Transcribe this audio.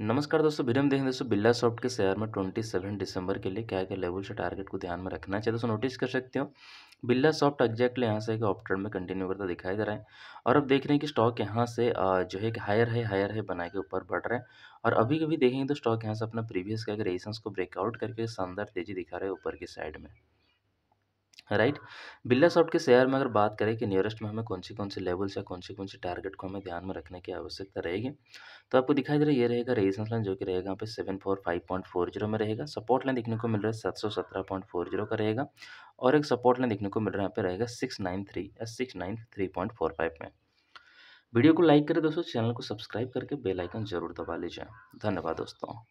नमस्कार दोस्तों वीडियो में देखें दोस्तों बिल्ला सॉफ्ट के शेयर में ट्वेंटी सेवन दिसंबर के लिए क्या क्या लेवल से टारगेट को ध्यान में रखना चाहिए दोस्तों नोटिस कर सकते हो बिल्ला सॉफ्ट एक्जैक्टली यहाँ से एक ऑप में कंटिन्यू करता दिखाई दे रहा है और अब देख रहे हैं कि स्टॉक यहाँ से जो है कि हायर है हायर है बना के ऊपर बढ़ रहा है और अभी कभी देखेंगे तो स्टॉक यहाँ से अपना प्रीवियस का रेजिस्टेंस को ब्रेकआउट करके शानदार तेजी दिखा रहे हैं ऊपर की साइड में राइट बिल्ला सॉफ्ट के शेयर में अगर बात करें कि नियरेस्ट में हमें कौन सी कौन से लेवल्स या कौन सी कौन से टारगेट को हमें ध्यान में रखने की आवश्यकता रहेगी तो आपको दिखाई दे रहा है ये रहेगा रेजिस्टेंस लाइन जो कि रहेगा यहाँ पे seven four five point four zero में रहेगा सपोर्ट लाइन देखने को मिल रहा है सात सौ सत्रह पॉइंट फोर जीरो का रहेगा और एक सपोर्ट लाइन देखने को मिल रहा है यहाँ पे रहेगा सिक्स नाइन थ्री या six nine three point four five में वीडियो को लाइक करें दोस्तों चैनल को सब्सक्राइब करके बेल आइकन जरूर दबा लीजिए धन्यवाद दोस्तों